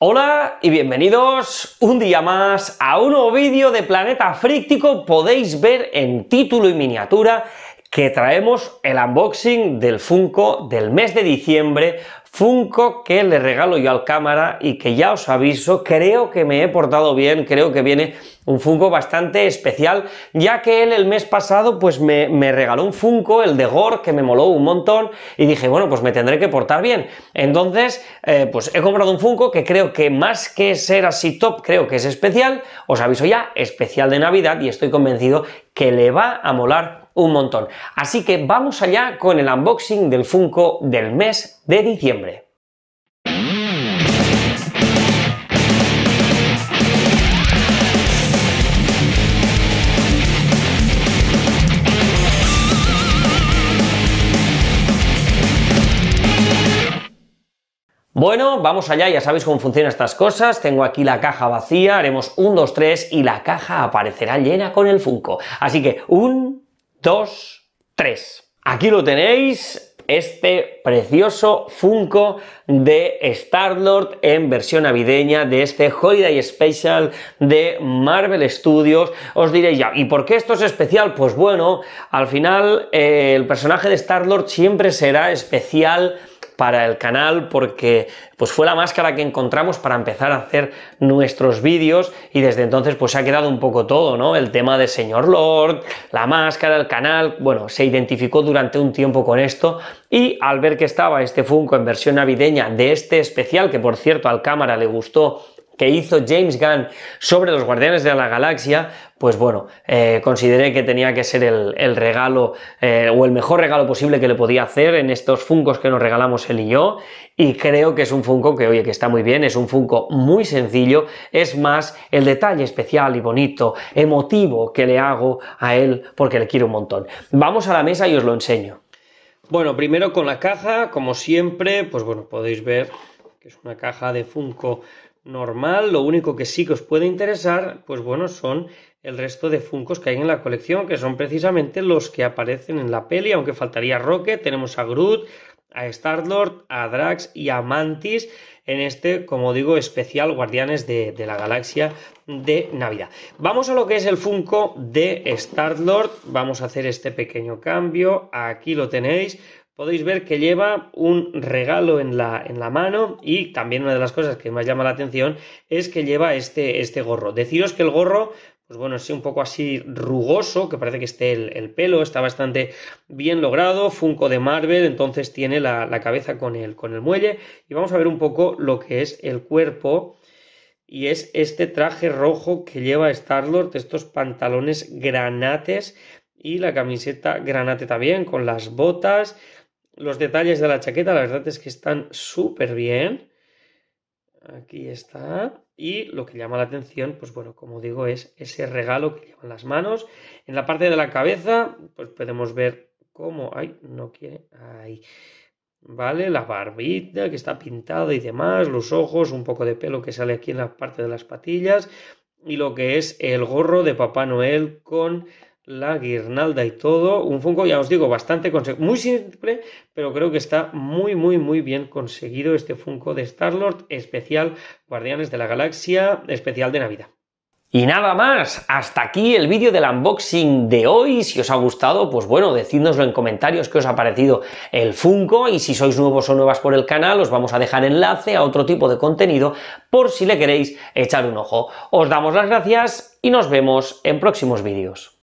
Hola y bienvenidos un día más a un nuevo vídeo de Planeta Fríctico. Podéis ver en título y miniatura que traemos el unboxing del Funko del mes de diciembre Funko que le regalo yo al cámara y que ya os aviso, creo que me he portado bien, creo que viene un Funko bastante especial, ya que él el mes pasado pues me, regaló un Funko, el de Gore, que me moló un montón y dije, bueno, pues me tendré que portar bien. Entonces, eh, pues he comprado un Funko que creo que más que ser así top, creo que es especial, os aviso ya, especial de Navidad y estoy convencido que le va a molar un montón. Así que vamos allá con el unboxing del Funko del mes de diciembre. Bueno, vamos allá, ya sabéis cómo funcionan estas cosas. Tengo aquí la caja vacía, haremos un dos tres y la caja aparecerá llena con el Funko. Así que un, 2, 3. Aquí lo tenéis, este precioso Funko de Star-Lord en versión navideña de este Holiday Special de Marvel Studios. Os diré ya, ¿y por qué esto es especial? Pues bueno, al final eh, el personaje de Star-Lord siempre será especial para el canal porque pues fue la máscara que encontramos para empezar a hacer nuestros vídeos y desde entonces pues se ha quedado un poco todo, ¿no? El tema de señor Lord, la máscara, el canal, bueno, se identificó durante un tiempo con esto y al ver que estaba este Funko en versión navideña de este especial que por cierto al cámara le gustó que hizo James Gunn sobre los Guardianes de la Galaxia, pues bueno, eh, consideré que tenía que ser el, regalo eh, o el mejor regalo posible que le podía hacer en estos Funcos que nos regalamos él y yo. Y creo que es un Funko que, oye, que está muy bien, es un Funko muy sencillo, es más el detalle especial y bonito, emotivo que le hago a él porque le quiero un montón. Vamos a la mesa y os lo enseño. Bueno, primero con la caja, como siempre, pues bueno, podéis ver que es una caja de Funko normal, lo único que sí que os puede interesar, pues bueno, son el resto de Funcos que hay en la colección, que son precisamente los que aparecen en la peli, aunque faltaría Rocket, tenemos a Groot, a Star-Lord, a Drax y a Mantis en este, como digo, especial Guardianes de, de, la Galaxia de Navidad. Vamos a lo que es el Funko de Star-Lord, vamos a hacer este pequeño cambio, aquí lo tenéis, podéis ver que lleva un regalo en la, en la mano y también una de las cosas que más llama la atención es que lleva este, este gorro. Deciros que el gorro pues bueno, es un poco así rugoso, que parece que esté el, pelo, está bastante bien logrado, Funko de Marvel, entonces tiene la, cabeza con el, con el, muelle, y vamos a ver un poco lo que es el cuerpo, y es este traje rojo que lleva Star-Lord, estos pantalones granates, y la camiseta granate también, con las botas, los detalles de la chaqueta, la verdad es que están súper bien. Aquí está. Y lo que llama la atención, pues bueno, como digo, es ese regalo que llevan las manos. En la parte de la cabeza, pues podemos ver cómo. Ay, no quiere. Ay. ¿Vale? La barbita que está pintada y demás, los ojos, un poco de pelo que sale aquí en la parte de las patillas. Y lo que es el gorro de Papá Noel con la guirnalda y todo. Un Funko, ya os digo, bastante Muy simple, pero creo que está muy, muy, muy bien conseguido este Funko de Star-Lord, especial Guardianes de la Galaxia, especial de Navidad. Y nada más, hasta aquí el vídeo del unboxing de hoy. Si os ha gustado, pues bueno, decídnoslo en comentarios qué os ha parecido el Funko y si sois nuevos o nuevas por el canal, os vamos a dejar enlace a otro tipo de contenido por si le queréis echar un ojo. Os damos las gracias y nos vemos en próximos vídeos.